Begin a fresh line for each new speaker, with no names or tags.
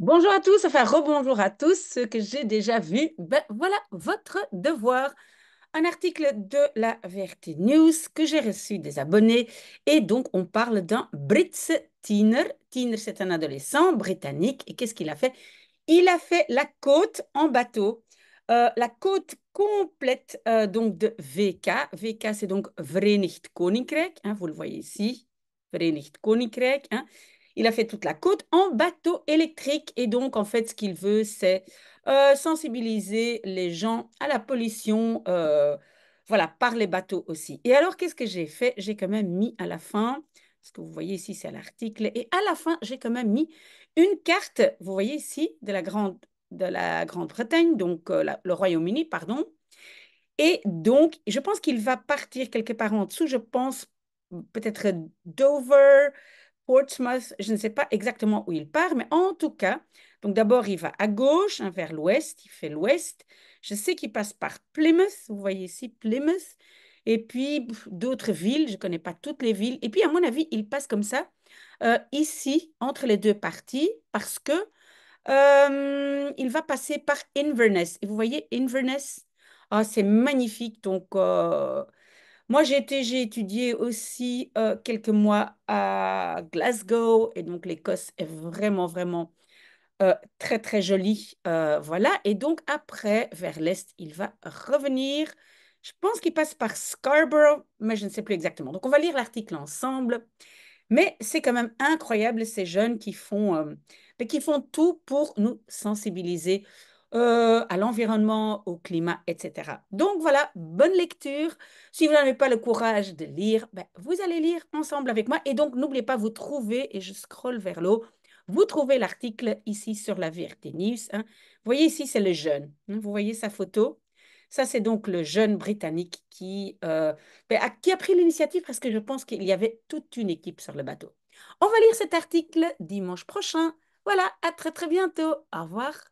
Bonjour à tous, enfin rebonjour à tous, ce que j'ai déjà vu, ben voilà votre devoir. Un article de la VRT News que j'ai reçu des abonnés et donc on parle d'un Brits Tiner. Tiener c'est un adolescent britannique et qu'est-ce qu'il a fait Il a fait la côte en bateau. Euh, la côte complète euh, donc de VK. VK c'est donc Verenigd Koninkrijk, hein, vous le voyez ici, Verenigd Koninkrijk. Hein. Il a fait toute la côte en bateau électrique. Et donc, en fait, ce qu'il veut, c'est euh, sensibiliser les gens à la pollution, euh, voilà, par les bateaux aussi. Et alors, qu'est-ce que j'ai fait J'ai quand même mis à la fin, ce que vous voyez ici, c'est à l'article, et à la fin, j'ai quand même mis une carte, vous voyez ici, de la grande de la Grande-Bretagne, donc euh, le Royaume-Uni, pardon. Et donc, je pense qu'il va partir quelque part en dessous, je pense peut-être Dover, Portsmouth, je ne sais pas exactement où il part, mais en tout cas, donc d'abord il va à gauche, hein, vers l'ouest, il fait l'ouest. Je sais qu'il passe par Plymouth, vous voyez ici Plymouth, et puis d'autres villes, je ne connais pas toutes les villes. Et puis à mon avis, il passe comme ça, euh, ici, entre les deux parties, parce que euh, il va passer par Inverness. Et vous voyez Inverness, ah, c'est magnifique, donc... Euh, moi, j'ai j'ai étudié aussi euh, quelques mois à Glasgow, et donc l'Écosse est vraiment, vraiment euh, très, très jolie. Euh, voilà, et donc après, vers l'Est, il va revenir. Je pense qu'il passe par Scarborough, mais je ne sais plus exactement. Donc, on va lire l'article ensemble. Mais c'est quand même incroyable ces jeunes qui font, ben, qui font tout pour nous sensibiliser euh, à l'environnement, au climat, etc. Donc voilà, bonne lecture. Si vous n'avez pas le courage de lire, ben, vous allez lire ensemble avec moi. Et donc, n'oubliez pas, vous trouvez, et je scrolle vers l'eau, vous trouvez l'article ici sur la VRT News. Hein. Vous voyez ici, c'est le jeune. Hein. Vous voyez sa photo. Ça, c'est donc le jeune Britannique qui, euh, ben, qui a pris l'initiative parce que je pense qu'il y avait toute une équipe sur le bateau. On va lire cet article dimanche prochain. Voilà, à très très bientôt. Au revoir.